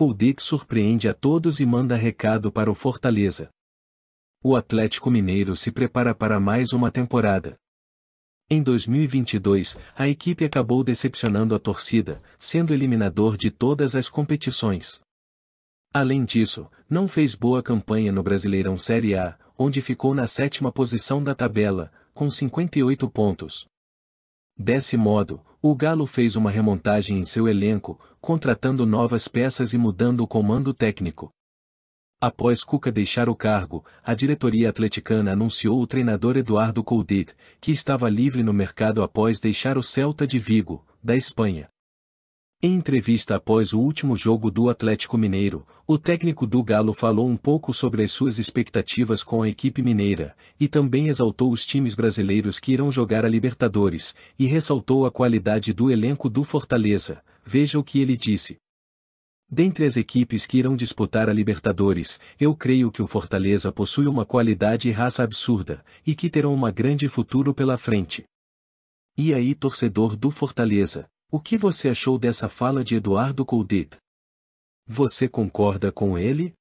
Coldic surpreende a todos e manda recado para o Fortaleza. O Atlético Mineiro se prepara para mais uma temporada. Em 2022, a equipe acabou decepcionando a torcida, sendo eliminador de todas as competições. Além disso, não fez boa campanha no Brasileirão Série A, onde ficou na sétima posição da tabela, com 58 pontos. Desse modo, o Galo fez uma remontagem em seu elenco, contratando novas peças e mudando o comando técnico. Após Cuca deixar o cargo, a diretoria atleticana anunciou o treinador Eduardo Coudet, que estava livre no mercado após deixar o Celta de Vigo, da Espanha. Em entrevista após o último jogo do Atlético Mineiro, o técnico do Galo falou um pouco sobre as suas expectativas com a equipe mineira, e também exaltou os times brasileiros que irão jogar a Libertadores, e ressaltou a qualidade do elenco do Fortaleza. Veja o que ele disse. Dentre as equipes que irão disputar a Libertadores, eu creio que o Fortaleza possui uma qualidade e raça absurda, e que terão uma grande futuro pela frente. E aí, torcedor do Fortaleza, o que você achou dessa fala de Eduardo Coudet? Você concorda com ele?